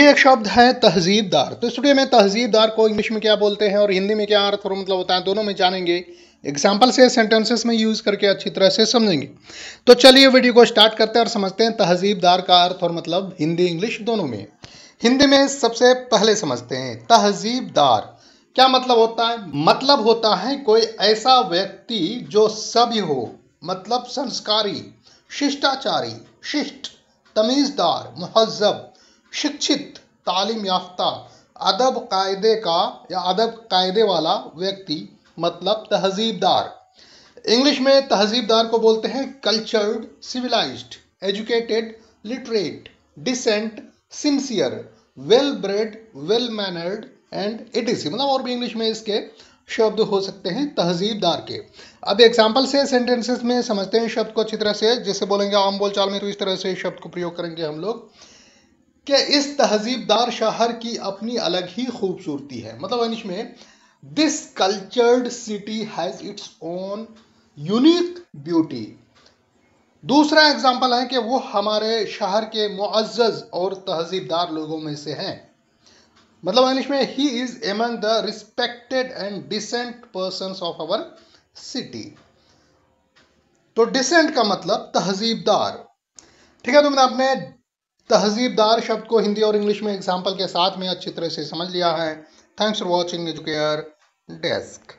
ये एक शब्द है तहजीबदार तो स्टूडियो में तहजीबदार को इंग्लिश में क्या बोलते हैं और हिंदी में क्या अर्थ और मतलब होता है दोनों में जानेंगे एग्जाम्पल से सेंटेंसेस में यूज करके अच्छी तरह से समझेंगे तो चलिए वीडियो को स्टार्ट करते हैं और समझते हैं तहजीबदार का अर्थ और मतलब हिंदी इंग्लिश दोनों में हिंदी में सबसे पहले समझते हैं तहजीबदार क्या मतलब होता है मतलब होता है कोई ऐसा व्यक्ति जो सभ्य हो मतलब संस्कारी शिष्टाचारी शिष्ट तमीज़दार महजब शिक्षित तालीम याफ्ता अदब कायदे का या अदब कायदे वाला व्यक्ति मतलब तहजीबदार इंग्लिश में तहजीबदार को बोलते हैं cultured civilised educated literate decent sincere well bred well mannered and it is मतलब और भी इंग्लिश में इसके शब्द हो सकते हैं तहजीबदार के अब एग्जाम्पल से सेंटेंसेस में समझते हैं शब्द को अच्छी तरह से जैसे बोलेंगे आम बोलचाल में तो इस तरह से शब्द को प्रयोग करेंगे हम लोग कि इस तहजीबदार शहर की अपनी अलग ही खूबसूरती है मतलब अनिश में this cultured city has its own unique beauty दूसरा एग्जाम्पल है कि वो हमारे शहर के मुआज़ और तहजीबदार लोगों में से हैं मतलब इंग्लिश में ही is among the respected and decent person of our city तो डिसेंट का मतलब तहजीबदार ठीक है तो मैंने आपने तहजीबदार शब्द को हिंदी और इंग्लिश में एग्जाम्पल के साथ में अच्छी तरह से समझ लिया है thanks for watching Educare desk